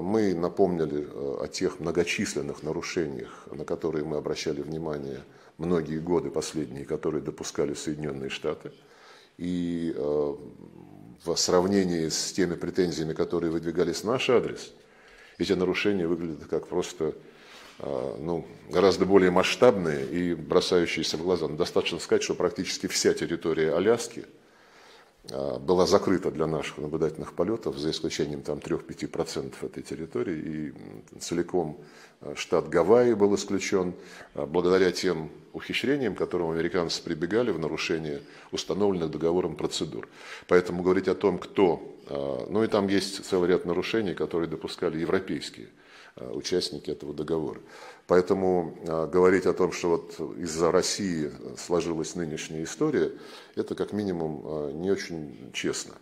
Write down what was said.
Мы напомнили э, о тех многочисленных нарушениях, на которые мы обращали внимание многие годы последние, которые допускали Соединенные Штаты. И э, в сравнении с теми претензиями, которые выдвигались в наш адрес, эти нарушения выглядят как просто э, ну, гораздо более масштабные и бросающиеся в глаза. Но достаточно сказать, что практически вся территория Аляски – а, была закрыта для наших наблюдательных полетов, за исключением там 3-5% этой территории, и целиком а, штат Гавайи был исключен, а, благодаря тем ухищрениям, к которым американцы прибегали в нарушение установленных договором процедур. Поэтому говорить о том, кто а, ну и там есть целый ряд нарушений, которые допускали европейские а, участники этого договора. Поэтому а, говорить о том, что вот из-за России сложилась нынешняя история, это как минимум не очень честно.